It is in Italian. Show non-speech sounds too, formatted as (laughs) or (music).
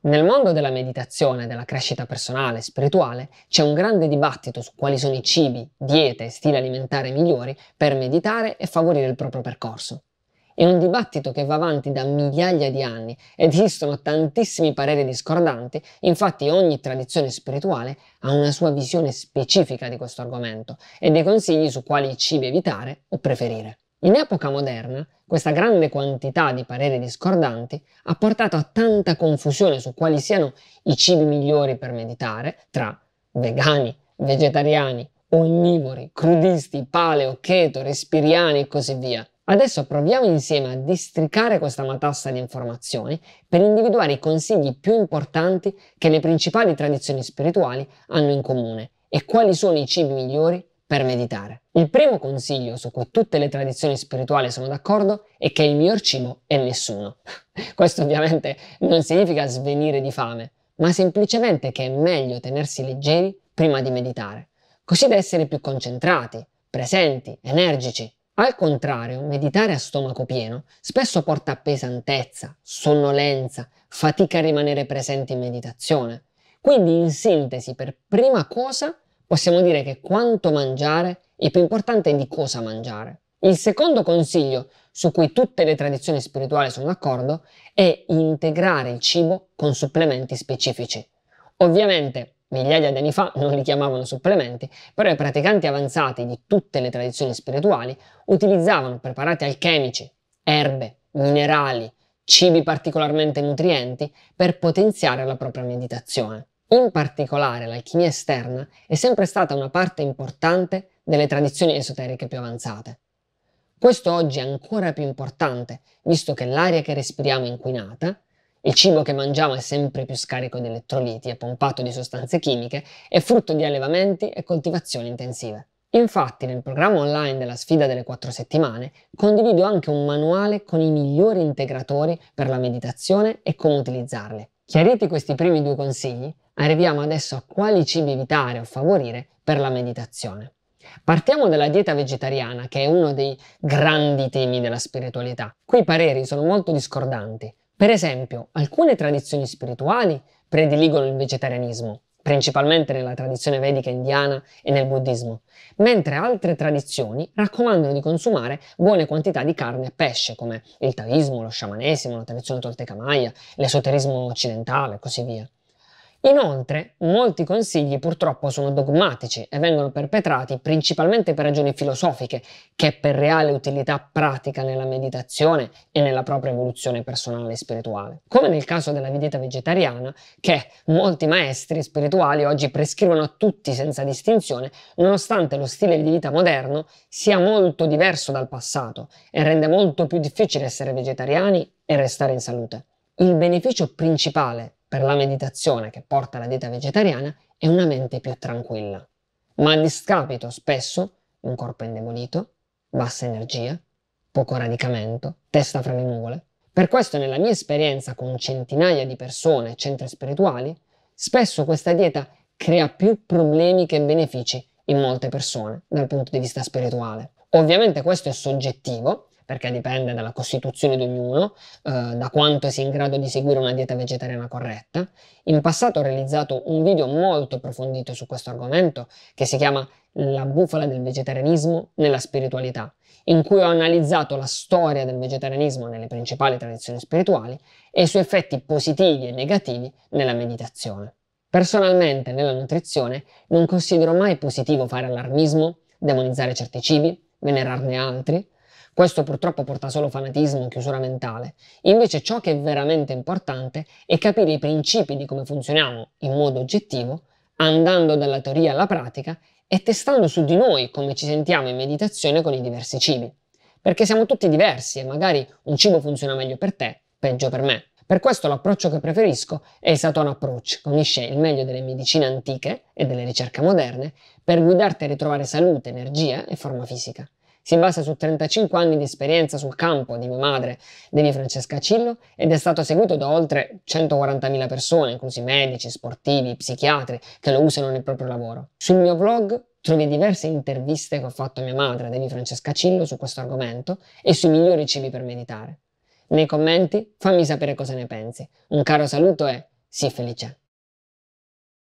Nel mondo della meditazione, della crescita personale e spirituale, c'è un grande dibattito su quali sono i cibi, diete e stile alimentare migliori per meditare e favorire il proprio percorso. È un dibattito che va avanti da migliaia di anni ed esistono tantissimi pareri discordanti, infatti ogni tradizione spirituale ha una sua visione specifica di questo argomento e dei consigli su quali cibi evitare o preferire. In epoca moderna, questa grande quantità di pareri discordanti ha portato a tanta confusione su quali siano i cibi migliori per meditare tra vegani, vegetariani, onnivori, crudisti, paleo, cheto, respiriani e così via. Adesso proviamo insieme a districare questa matassa di informazioni per individuare i consigli più importanti che le principali tradizioni spirituali hanno in comune e quali sono i cibi migliori per meditare. Il primo consiglio su cui tutte le tradizioni spirituali sono d'accordo è che il miglior cibo è nessuno. (laughs) Questo ovviamente non significa svenire di fame, ma semplicemente che è meglio tenersi leggeri prima di meditare, così da essere più concentrati, presenti, energici. Al contrario, meditare a stomaco pieno spesso porta a pesantezza, sonnolenza, fatica a rimanere presenti in meditazione. Quindi in sintesi, per prima cosa possiamo dire che quanto mangiare è più importante di cosa mangiare. Il secondo consiglio su cui tutte le tradizioni spirituali sono d'accordo è integrare il cibo con supplementi specifici. Ovviamente migliaia di anni fa non li chiamavano supplementi, però i praticanti avanzati di tutte le tradizioni spirituali utilizzavano preparati alchemici, erbe, minerali, cibi particolarmente nutrienti per potenziare la propria meditazione. In particolare l'alchimia esterna è sempre stata una parte importante delle tradizioni esoteriche più avanzate. Questo oggi è ancora più importante, visto che l'aria che respiriamo è inquinata, il cibo che mangiamo è sempre più scarico di elettroliti e pompato di sostanze chimiche e frutto di allevamenti e coltivazioni intensive. Infatti nel programma online della sfida delle 4 settimane condivido anche un manuale con i migliori integratori per la meditazione e come utilizzarli. Chiariti questi primi due consigli, arriviamo adesso a quali cibi evitare o favorire per la meditazione. Partiamo dalla dieta vegetariana, che è uno dei grandi temi della spiritualità. Qui i pareri sono molto discordanti. Per esempio, alcune tradizioni spirituali prediligono il vegetarianismo, principalmente nella tradizione vedica indiana e nel buddismo, mentre altre tradizioni raccomandano di consumare buone quantità di carne e pesce, come il taoismo, lo sciamanesimo, la tradizione tolteca maya, l'esoterismo occidentale e così via. Inoltre, molti consigli purtroppo sono dogmatici e vengono perpetrati principalmente per ragioni filosofiche che per reale utilità pratica nella meditazione e nella propria evoluzione personale e spirituale. Come nel caso della dieta vegetariana, che molti maestri spirituali oggi prescrivono a tutti senza distinzione, nonostante lo stile di vita moderno sia molto diverso dal passato e rende molto più difficile essere vegetariani e restare in salute. Il beneficio principale per la meditazione che porta alla dieta vegetariana è una mente più tranquilla, ma a discapito spesso di un corpo indebolito, bassa energia, poco radicamento, testa fra le nuvole. Per questo nella mia esperienza con centinaia di persone e centri spirituali, spesso questa dieta crea più problemi che benefici in molte persone dal punto di vista spirituale. Ovviamente questo è soggettivo, perché dipende dalla costituzione di ognuno, eh, da quanto sia in grado di seguire una dieta vegetariana corretta. In passato ho realizzato un video molto approfondito su questo argomento che si chiama La bufala del vegetarianismo nella spiritualità, in cui ho analizzato la storia del vegetarianismo nelle principali tradizioni spirituali e i suoi effetti positivi e negativi nella meditazione. Personalmente, nella nutrizione, non considero mai positivo fare allarmismo, demonizzare certi cibi, venerarne altri. Questo purtroppo porta solo fanatismo e chiusura mentale. Invece ciò che è veramente importante è capire i principi di come funzioniamo in modo oggettivo, andando dalla teoria alla pratica e testando su di noi come ci sentiamo in meditazione con i diversi cibi. Perché siamo tutti diversi e magari un cibo funziona meglio per te, peggio per me. Per questo l'approccio che preferisco è il Saturn Approach, che unisce il meglio delle medicine antiche e delle ricerche moderne per guidarti a ritrovare salute, energia e forma fisica. Si basa su 35 anni di esperienza sul campo di mia madre, Devi Francesca Cillo, ed è stato seguito da oltre 140.000 persone, inclusi medici, sportivi, psichiatri, che lo usano nel proprio lavoro. Sul mio blog trovi diverse interviste che ho fatto a mia madre, Devi Francesca Cillo, su questo argomento e sui migliori cibi per meditare. Nei commenti fammi sapere cosa ne pensi. Un caro saluto e sii felice!